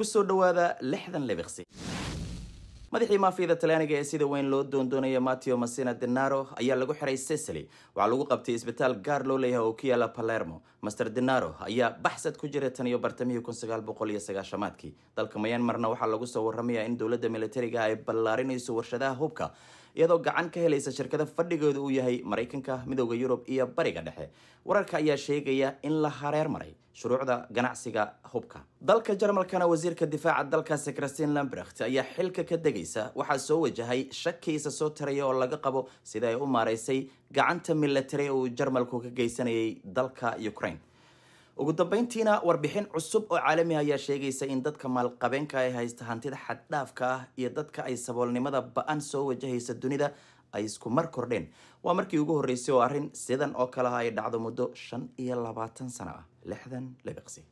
kusoo dhawaada lixdan libiqsi madaxii maafiyada talyaaniga ee sida weyn loo doondoonaya matio masina denaro ayaa lagu xiray sicily waxaa lagu qabtay isbitaal gaar loo leeyahay oo ku yaala palermo master denaro ayaa baxsad ku jira tan iyo bartamihii kun sagaal boqol iyo sagaashamaadkii dalka mayanmarna waxaa lagu soo waramayaa in dowladda militariga ay ballaarinayso warshadaha hubka iyadoo gacan ka helaysa shirkada fadhigooda uu yahay maraykanka midooda yurub iyo bariga dhexe wararka ayaa sheegaya in la hareer maray shuruucda ganacsiga hubka dalka jarmalkana wasiirka difaaca dalkaasi christine lambrecht ayaa xilka ka degaysa waxaa soo wajahay shakiisa soo taraya oo laga qabo sida ay u maaraysay gacanta milatari uu jarmalku ka geysanayay dalka ukraine ugu dambeyntiina warbixin cusub oo caalami ah ayaa sheegaysa in dadka maalqabeenka ay haysta hantida xaddhaafka ah iyo dadka ay saboolnimada ba-an soo wajahaysa dunida ay isku mar kordheen waa markii ugu horreysay oo arrin sidan oo kale ah ay dhacdo muddo shan iyo labaatan sano ah lixdan labiqsi